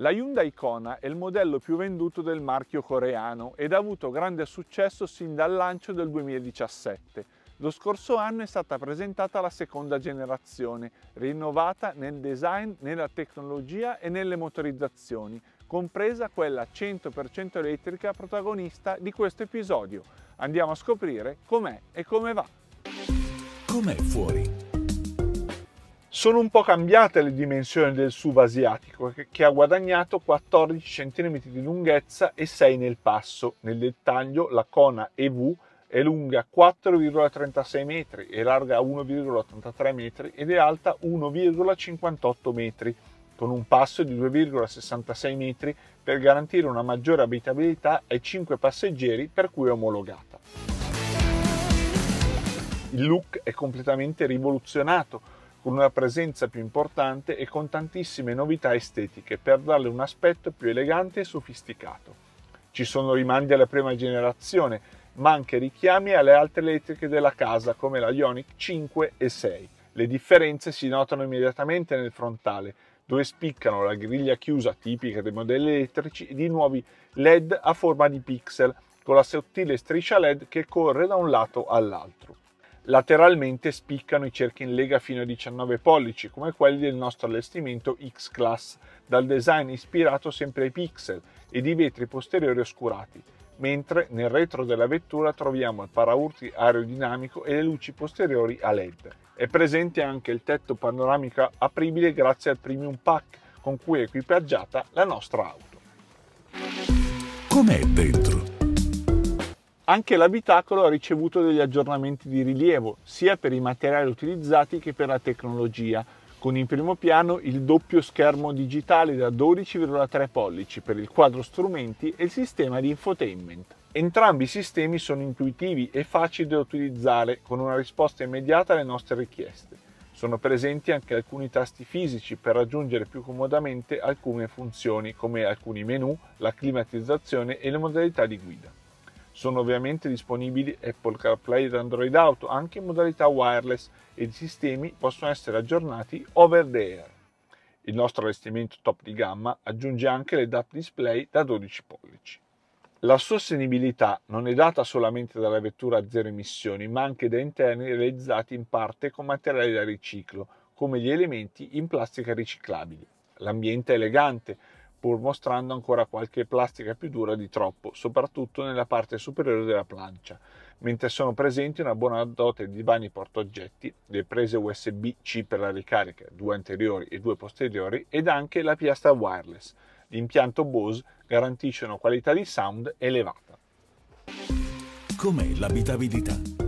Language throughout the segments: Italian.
La Hyundai Icona è il modello più venduto del marchio coreano ed ha avuto grande successo sin dal lancio del 2017. Lo scorso anno è stata presentata la seconda generazione, rinnovata nel design, nella tecnologia e nelle motorizzazioni, compresa quella 100% elettrica protagonista di questo episodio. Andiamo a scoprire com'è e come va. Com'è fuori? sono un po' cambiate le dimensioni del SUV asiatico, che ha guadagnato 14 cm di lunghezza e 6 nel passo. Nel dettaglio, la Kona EV è lunga 4,36 metri, è larga 1,83 metri ed è alta 1,58 metri, con un passo di 2,66 metri per garantire una maggiore abitabilità ai 5 passeggeri per cui è omologata. Il look è completamente rivoluzionato con una presenza più importante e con tantissime novità estetiche per darle un aspetto più elegante e sofisticato. Ci sono rimandi alla prima generazione, ma anche richiami alle altre elettriche della casa come la Ionic 5 e 6. Le differenze si notano immediatamente nel frontale, dove spiccano la griglia chiusa tipica dei modelli elettrici e i nuovi LED a forma di pixel, con la sottile striscia LED che corre da un lato all'altro. Lateralmente spiccano i cerchi in lega fino a 19 pollici, come quelli del nostro allestimento X-Class, dal design ispirato sempre ai pixel ed i vetri posteriori oscurati, mentre nel retro della vettura troviamo il paraurti aerodinamico e le luci posteriori a LED. È presente anche il tetto panoramico apribile grazie al premium pack con cui è equipaggiata la nostra auto. Com'è dentro? Anche l'abitacolo ha ricevuto degli aggiornamenti di rilievo, sia per i materiali utilizzati che per la tecnologia, con in primo piano il doppio schermo digitale da 12,3 pollici per il quadro strumenti e il sistema di infotainment. Entrambi i sistemi sono intuitivi e facili da utilizzare con una risposta immediata alle nostre richieste. Sono presenti anche alcuni tasti fisici per raggiungere più comodamente alcune funzioni come alcuni menu, la climatizzazione e le modalità di guida. Sono ovviamente disponibili Apple CarPlay ed Android Auto anche in modalità wireless ed i sistemi possono essere aggiornati over the air. Il nostro allestimento top di gamma aggiunge anche le DAP display da 12 pollici. La sostenibilità non è data solamente dalla vettura a zero emissioni, ma anche da interni realizzati in parte con materiali da riciclo, come gli elementi in plastica riciclabili. L'ambiente è elegante, pur mostrando ancora qualche plastica più dura di troppo, soprattutto nella parte superiore della plancia, mentre sono presenti una buona dote di vani portoggetti, le prese USB-C per la ricarica, due anteriori e due posteriori, ed anche la piastra wireless. L'impianto Bose garantisce una qualità di sound elevata. Com'è l'abitabilità?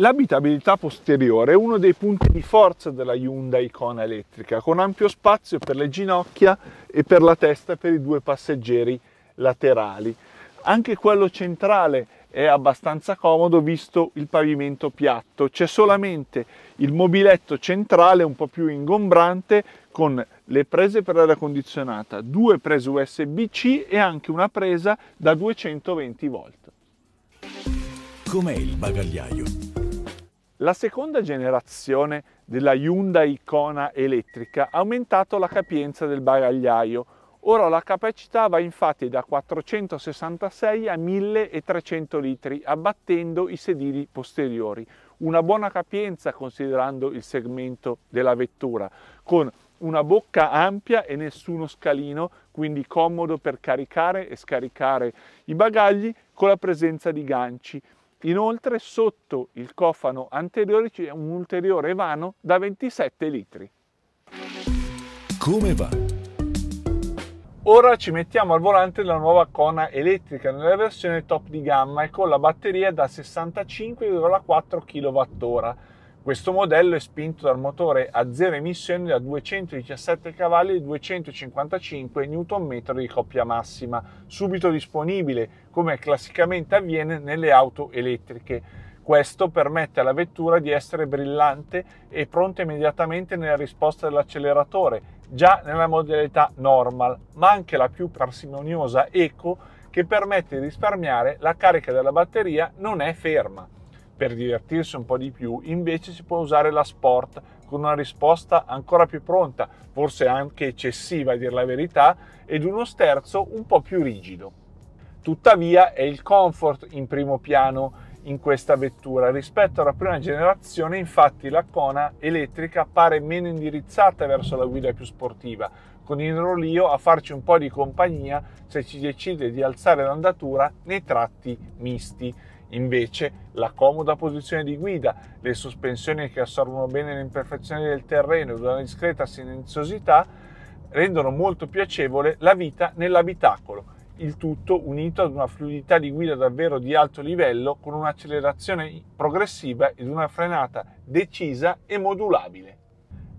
L'abitabilità posteriore è uno dei punti di forza della Hyundai Icona elettrica, con ampio spazio per le ginocchia e per la testa per i due passeggeri laterali. Anche quello centrale è abbastanza comodo visto il pavimento piatto, c'è solamente il mobiletto centrale un po' più ingombrante con le prese per l'aria condizionata, due prese USB-C e anche una presa da 220 volt. Com'è il bagagliaio? La seconda generazione della Hyundai Icona elettrica ha aumentato la capienza del bagagliaio. Ora la capacità va infatti da 466 a 1300 litri, abbattendo i sedili posteriori. Una buona capienza considerando il segmento della vettura, con una bocca ampia e nessuno scalino, quindi comodo per caricare e scaricare i bagagli con la presenza di ganci. Inoltre sotto il cofano anteriore c'è un ulteriore vano da 27 litri. Come va? Ora ci mettiamo al volante la nuova Kona elettrica nella versione top di gamma e con la batteria da 65,4 kWh questo modello è spinto dal motore a zero emissioni da 217 cavalli e 255 Nm di coppia massima, subito disponibile come classicamente avviene nelle auto elettriche. Questo permette alla vettura di essere brillante e pronta immediatamente nella risposta dell'acceleratore, già nella modalità normal, ma anche la più parsimoniosa eco che permette di risparmiare la carica della batteria non è ferma per divertirsi un po' di più, invece si può usare la sport con una risposta ancora più pronta, forse anche eccessiva a dire la verità, ed uno sterzo un po' più rigido. Tuttavia è il comfort in primo piano in questa vettura. Rispetto alla prima generazione, infatti, la Kona elettrica appare meno indirizzata verso la guida più sportiva, con il Rolio a farci un po' di compagnia se ci decide di alzare l'andatura nei tratti misti. Invece la comoda posizione di guida, le sospensioni che assorbono bene le imperfezioni del terreno ed una discreta silenziosità rendono molto piacevole la vita nell'abitacolo, il tutto unito ad una fluidità di guida davvero di alto livello con un'accelerazione progressiva ed una frenata decisa e modulabile.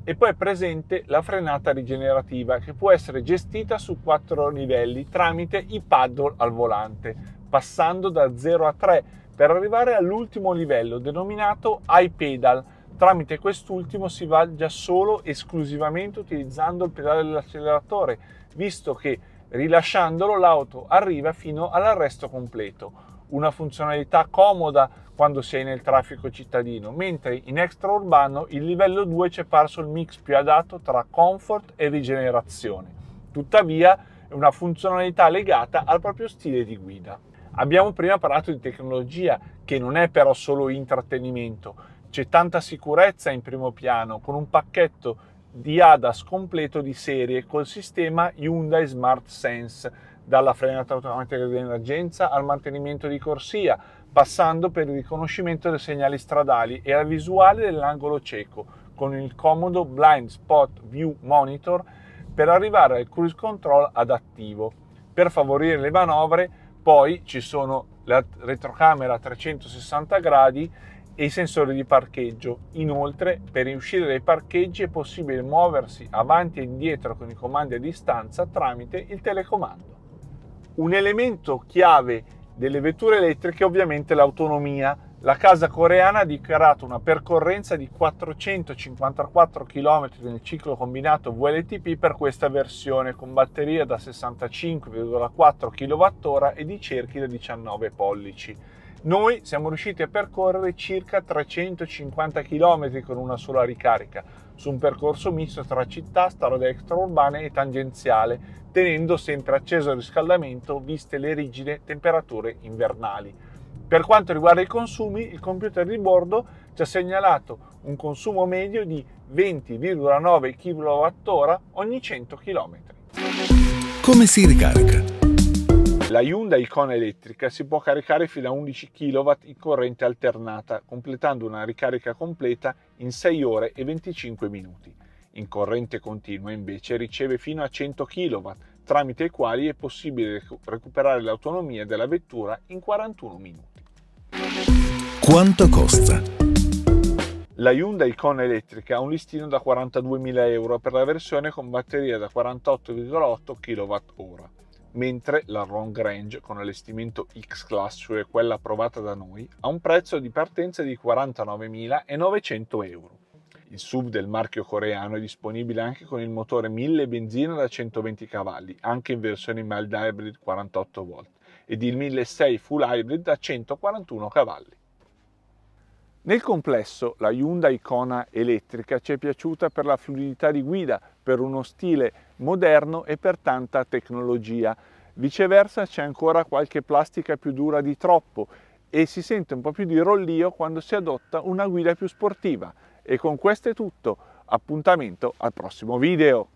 E poi è presente la frenata rigenerativa che può essere gestita su quattro livelli tramite i paddle al volante, passando da 0 a 3 per arrivare all'ultimo livello denominato iPedal. Tramite quest'ultimo si va viaggia solo esclusivamente utilizzando il pedale dell'acceleratore, visto che rilasciandolo l'auto arriva fino all'arresto completo. Una funzionalità comoda quando sei nel traffico cittadino, mentre in extraurbano il livello 2 ci è parso il mix più adatto tra comfort e rigenerazione. Tuttavia è una funzionalità legata al proprio stile di guida. Abbiamo prima parlato di tecnologia che non è però solo intrattenimento, c'è tanta sicurezza in primo piano con un pacchetto di ADAS completo di serie col sistema Hyundai Smart Sense, dalla frenata automatica di emergenza al mantenimento di corsia, passando per il riconoscimento dei segnali stradali e la visuale dell'angolo cieco, con il comodo Blind Spot View Monitor per arrivare al cruise control adattivo. Per favorire le manovre poi ci sono la retrocamera a 360 gradi e i sensori di parcheggio. Inoltre, per uscire dai parcheggi è possibile muoversi avanti e indietro con i comandi a distanza tramite il telecomando. Un elemento chiave delle vetture elettriche è ovviamente l'autonomia la casa coreana ha dichiarato una percorrenza di 454 km nel ciclo combinato VLTP per questa versione con batteria da 65,4 kWh e di cerchi da 19 pollici. Noi siamo riusciti a percorrere circa 350 km con una sola ricarica, su un percorso misto tra città, strade extraurbane e tangenziale, tenendo sempre acceso il riscaldamento viste le rigide temperature invernali. Per quanto riguarda i consumi, il computer di bordo ci ha segnalato un consumo medio di 20,9 kWh ogni 100 km. Come si ricarica? La Hyundai Icona elettrica si può caricare fino a 11 kW in corrente alternata, completando una ricarica completa in 6 ore e 25 minuti. In corrente continua invece riceve fino a 100 kW, tramite i quali è possibile recuperare l'autonomia della vettura in 41 minuti. Quanto costa? La Hyundai Icona elettrica ha un listino da 42.000 euro per la versione con batteria da 48,8 kWh, mentre la Long Range con allestimento X-Class, cioè quella provata da noi, ha un prezzo di partenza di 49.900 euro. Il sub del marchio coreano è disponibile anche con il motore 1000 benzina da 120 cavalli, anche in versione mild hybrid 48 volt, ed il 1600 full hybrid da 141 cavalli. Nel complesso la Hyundai Kona elettrica ci è piaciuta per la fluidità di guida, per uno stile moderno e per tanta tecnologia. Viceversa c'è ancora qualche plastica più dura di troppo e si sente un po' più di rollio quando si adotta una guida più sportiva. E con questo è tutto, appuntamento al prossimo video!